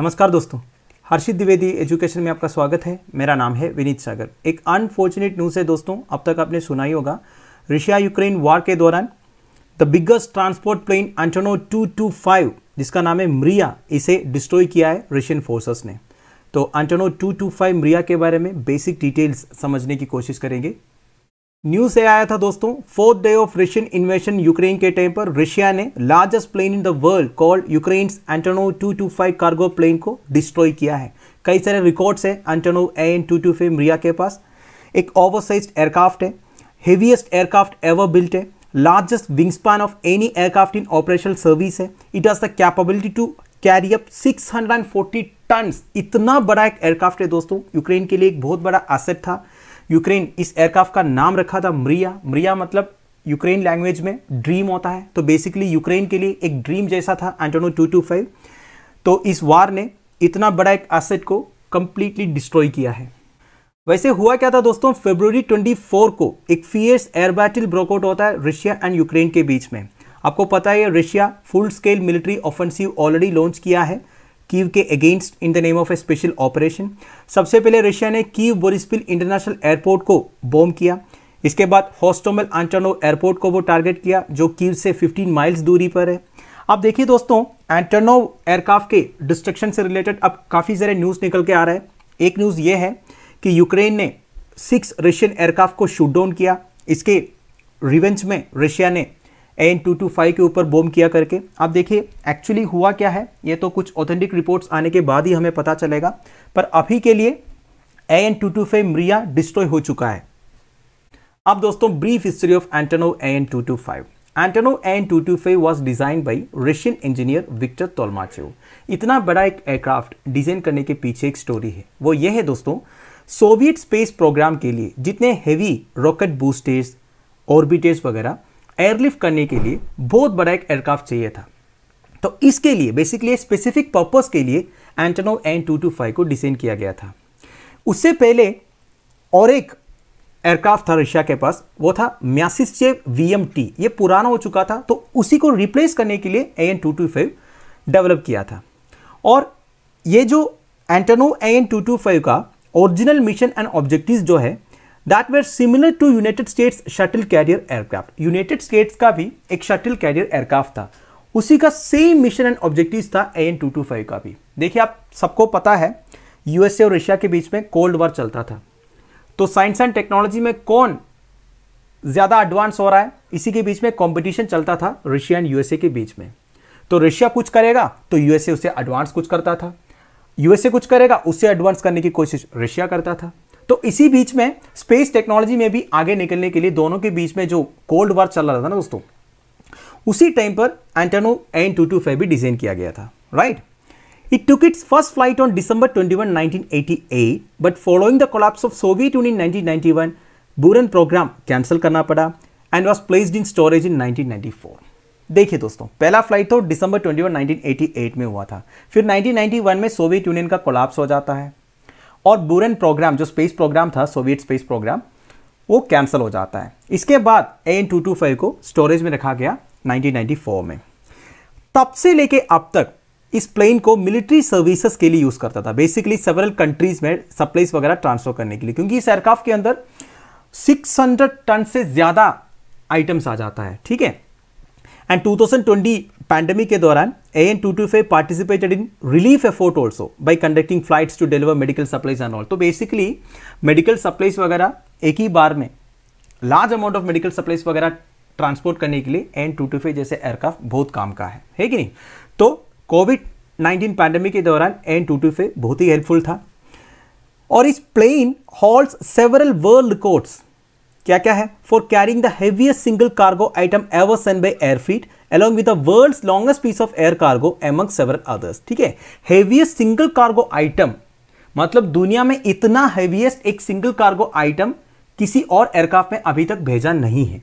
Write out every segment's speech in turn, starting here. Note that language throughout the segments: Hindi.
नमस्कार दोस्तों हर्षित द्विवेदी एजुकेशन में आपका स्वागत है मेरा नाम है विनीत सागर एक अनफॉर्चुनेट न्यूज़ है दोस्तों अब तक आपने सुना ही होगा रशिया यूक्रेन वार के दौरान the biggest transport plane Antonov 225 जिसका नाम है मरिया इसे डिस्ट्रॉय किया है रशियन फोर्सेस ने तो एंटोनो 225 मरिया के बारे में बेसिक डिटेल्स समझने की कोशिश करेंगे न्यूज से आया था दोस्तों fourth day of Russian invasion Ukraine के टाइम पर रशिया ने largest plane in the world called Ukraine Antonov 225 cargo plane को डिस्ट्रॉय किया है कई सारे रिकॉर्ड्स हैं Antonov A N to two के पास एक ओवरसाइज एयरक्राफ्ट है हेवीएस्ट एयरक्राफ्ट एवर बिल्ट है largest wing span of any aircraft in operational service है it has the capability to carry up 640 ton इतना बड़ा एक एयरक्राफ्ट है दोस्तों यूक्रेन के लिए एक बहुत बड़ा एसेट था यूक्रेन इस एयरक्राफ्ट का नाम रखा था मरिया मरिया मतलब यूक्रेन लैंग्वेज में ड्रीम होता है तो बेसिकली यूक्रेन के लिए एक ड्रीम जैसा था एंटोनो टू टू फाइव तो इस वार ने इतना बड़ा एक एसेट को कंप्लीटली डिस्ट्रॉय किया है वैसे हुआ क्या था दोस्तों फेब्रवरी 24 को एक फीएस एयर बैटल ब्रोकआउट होता है रशिया एंड यूक्रेन के बीच में आपको पता है Russia full scale military offensive already launch किया है कीव के against in the name of a special operation सबसे पहले रशिया ने कीव बोरिस्पिल इंटरनेशनल एयरपोर्ट को बॉम्ब किया इसके बाद हॉस्टोमल एंटोनो एयरपोर्ट को वो टारगेट किया जो कीव से 15 माइल्स दूरी पर है अब देखिए दोस्तों एंटोनो एयरक्राफ्ट के डिस्ट्रक्शन से रिलेटेड अब काफ़ी सारे न्यूज़ निकल के आ रहा है एक न्यूज़ ये है कि यूक्रेन ने सिक्स रशियन एयरक्राफ्ट को शूट डाउन किया इसके रिवेंज में रशिया ने एन टू टू फाइव के ऊपर बोम किया करके आप देखिए एक्चुअली हुआ क्या है ये तो कुछ ऑथेंटिक रिपोर्ट्स आने के बाद ही हमें पता चलेगा पर अभी के लिए A N to two five Mriya destroy हो चुका है अब दोस्तों brief history of Antonov A N to two five Antonov N to two five was design by Russian engineer Viktor Tolmachev इतना बड़ा एक एयरक्राफ्ट डिजाइन करने के पीछे एक स्टोरी है वो ये है दोस्तों सोवियत स्पेस प्रोग्राम के लिए जितने हेवी रॉकेट बूस्टर्स ऑर्बिटर्स वगैरह एयरलिफ्ट करने के लिए बहुत बड़ा एक एयरक्राफ्ट चाहिए था तो इसके लिए बेसिकली स्पेसिफिक पर्पज़ के लिए Antonov N to two five five design किया गया था उससे पहले और एक एयरक्राफ्ट था रशिया के पास वो था म्यासिस वी एम टी ये पुराना हो चुका था तो उसी को रिप्लेस करने के लिए A N to two five develop किया था और ये जो Antonov A N to two five का ओरिजिनल मिशन एंड ऑब्जेक्टिव जो है that were similar to United States shuttle carrier aircraft United States का भी एक शटल कैरियर एयरक्राफ्ट था उसी का सेम मिशन एंड ऑब्जेक्टिव था A N to two five का भी देखिए आप सबको पता है यूएसए और रशिया के बीच में कोल्ड वॉर चलता था तो साइंस एंड टेक्नोलॉजी में कौन ज़्यादा एडवांस हो रहा है इसी के बीच में कंपटीशन चलता था रशिया एंड यूएसए के बीच में तो रशिया कुछ करेगा तो यूएसए उससे एडवांस कुछ करता था यूएसए कुछ करेगा उससे एडवांस करने की कोशिश रशिया करता था तो इसी बीच में स्पेस टेक्नोलॉजी में भी आगे निकलने के लिए दोनों के बीच में जो कोल्ड वॉर चल रहा था ना दोस्तों उसी टाइम पर Antonov A to two two five design किया गया था right it took its first flight on December twenty one nineteen but following the collapse of Union union nineteen Buran program cancel करना पड़ा and was placed in storage in 1994. देखिए दोस्तों पहला फ्लाइट तो दिसंबर 21, 1988 में हुआ था फिर 1991 में सोवियत यूनियन का कोलाप्स हो जाता है और बुरेन प्रोग्राम जो स्पेस प्रोग्राम था सोवियत स्पेस प्रोग्राम वो कैंसिल हो जाता है इसके बाद A N to two five को स्टोरेज में रखा गया 1994 में तब से लेके अब तक इस प्लेन को मिलिट्री सर्विसेज के लिए यूज़ करता था बेसिकली सेवरल कंट्रीज में सप्लाईज वगैरह ट्रांसफर करने के लिए क्योंकि इस एयरक्राफ्ट के अंदर 600 टन से ज़्यादा आइटम्स आ जाता है ठीक है And 2020 pandemic ke dauran, AN225 participated in relief effort also by conducting flights to deliver medical supplies and all. तो basically medical supplies वगैरह एक ही बार में large amount of medical supplies वगैरह ट्रांसपोर्ट करने के लिए एन टू टू फाइव जैसे एयरक्राफ्ट बहुत काम का है है कि नहीं तो कोविड 19 पैंडमिक के दौरान एन टू टू फाइव बहुत ही हेल्पफुल था और इस plane holds several world records क्या क्या है for carrying the heaviest single cargo item ever sent by air along with the world longest piece of air cargo among several others ठीक है heaviest single cargo मतलब दुनिया में इतना हेवीएस्ट एक सिंगल कार्गो आइटम किसी और एयरक्राफ्ट में अभी तक भेजा नहीं है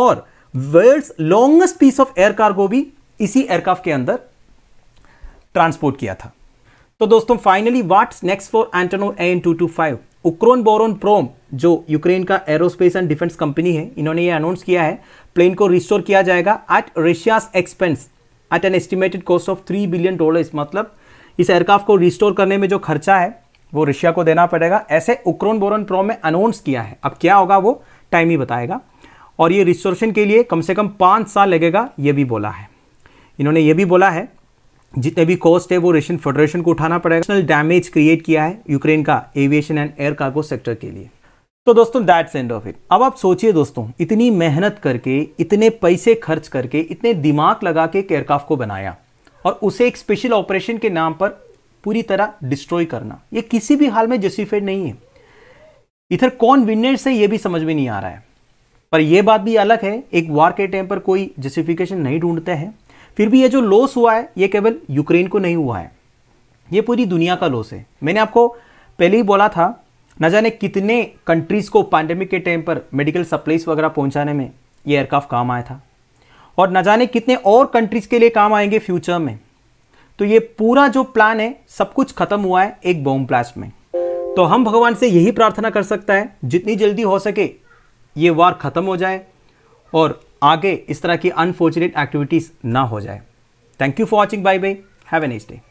और world longest piece of air cargo भी इसी एयरक्राफ्ट के अंदर ट्रांसपोर्ट किया था तो दोस्तों finally what's next for Antonov N to two five Ukroboronprom जो यूक्रेन का एरोस्पेस एंड डिफेंस कंपनी है इन्होंने ये अनाउंस किया है प्लेन को रिस्टोर किया जाएगा at Russia's expense at an estimated cost of three billion dollars मतलब इस एयरक्राफ्ट को रिस्टोर करने में जो खर्चा है वो रशिया को देना पड़ेगा ऐसे उक्रोन बोरोन प्रोम में अनाउंस किया है अब क्या होगा वो टाइम ही बताएगा और ये रिस्टोरेशन के लिए कम से कम पाँच साल लगेगा ये भी बोला है इन्होंने ये भी बोला है जितने भी कॉस्ट है वो रशियन फेडरेशन को उठाना पड़ेगा डैमेज क्रिएट किया है यूक्रेन का aviation and air cargo sector के लिए तो दोस्तों दैट्स एंड ऑफ इट अब आप सोचिए दोस्तों इतनी मेहनत करके इतने पैसे खर्च करके इतने दिमाग लगा के एयरक्राफ्ट को बनाया और उसे एक स्पेशल ऑपरेशन के नाम पर पूरी तरह डिस्ट्रॉय करना ये किसी भी हाल में जस्टिफाइड नहीं है इधर कौन विनर्स है ये भी समझ में नहीं आ रहा है पर यह बात भी अलग है एक वार के टाइम पर कोई जस्टिफिकेशन नहीं ढूंढता है फिर भी ये जो लॉस हुआ है ये केवल यूक्रेन को नहीं हुआ है ये पूरी दुनिया का लॉस है मैंने आपको पहले ही बोला था न जाने कितने कंट्रीज़ को पैंडेमिक के टाइम पर मेडिकल सप्लाईज वगैरह पहुंचाने में ये एयरक्राफ्ट काम आया था और न जाने कितने और कंट्रीज़ के लिए काम आएंगे फ्यूचर में तो ये पूरा जो प्लान है सब कुछ खत्म हुआ है एक बॉम्ब ब्लास्ट में तो हम भगवान से यही प्रार्थना कर सकता है जितनी जल्दी हो सके ये वार ख़त्म हो जाए और आगे इस तरह की अनफॉर्चुनेट एक्टिविटीज़ ना हो जाए thank you for watching bye bye have a next day